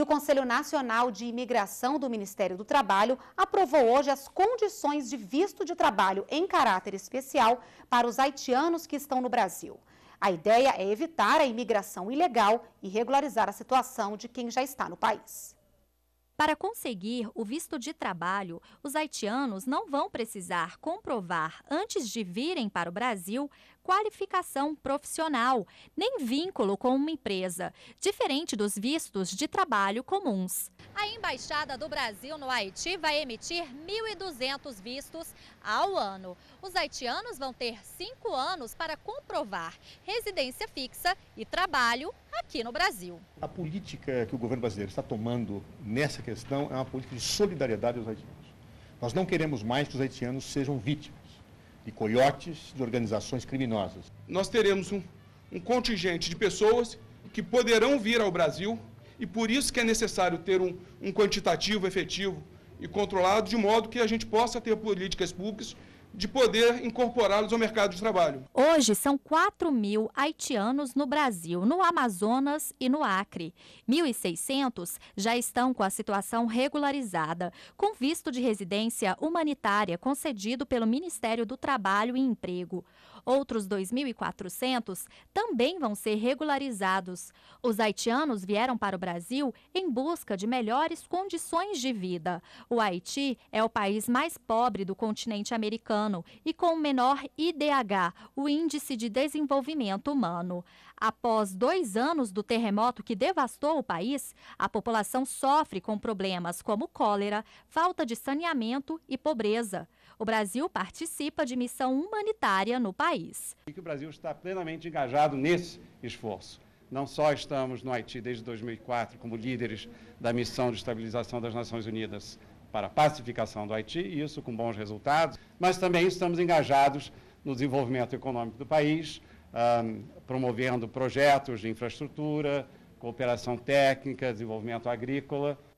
E o Conselho Nacional de Imigração do Ministério do Trabalho aprovou hoje as condições de visto de trabalho em caráter especial para os haitianos que estão no Brasil. A ideia é evitar a imigração ilegal e regularizar a situação de quem já está no país. Para conseguir o visto de trabalho, os haitianos não vão precisar comprovar, antes de virem para o Brasil, qualificação profissional, nem vínculo com uma empresa, diferente dos vistos de trabalho comuns. A Embaixada do Brasil no Haiti vai emitir 1.200 vistos ao ano. Os haitianos vão ter cinco anos para comprovar residência fixa e trabalho aqui no Brasil. A política que o governo brasileiro está tomando nessa questão é uma política de solidariedade aos haitianos. Nós não queremos mais que os haitianos sejam vítimas de coiotes, de organizações criminosas. Nós teremos um, um contingente de pessoas que poderão vir ao Brasil e por isso que é necessário ter um, um quantitativo efetivo e controlado, de modo que a gente possa ter políticas públicas de poder incorporá-los ao mercado de trabalho. Hoje são 4 mil haitianos no Brasil, no Amazonas e no Acre. 1.600 já estão com a situação regularizada, com visto de residência humanitária concedido pelo Ministério do Trabalho e Emprego. Outros 2.400 também vão ser regularizados. Os haitianos vieram para o Brasil em busca de melhores condições de vida. O Haiti é o país mais pobre do continente americano ano e com menor IDH, o Índice de Desenvolvimento Humano. Após dois anos do terremoto que devastou o país, a população sofre com problemas como cólera, falta de saneamento e pobreza. O Brasil participa de missão humanitária no país. E que o Brasil está plenamente engajado nesse esforço. Não só estamos no Haiti desde 2004 como líderes da missão de estabilização das Nações Unidas para a pacificação do Haiti, e isso com bons resultados, mas também estamos engajados no desenvolvimento econômico do país, um, promovendo projetos de infraestrutura, cooperação técnica, desenvolvimento agrícola.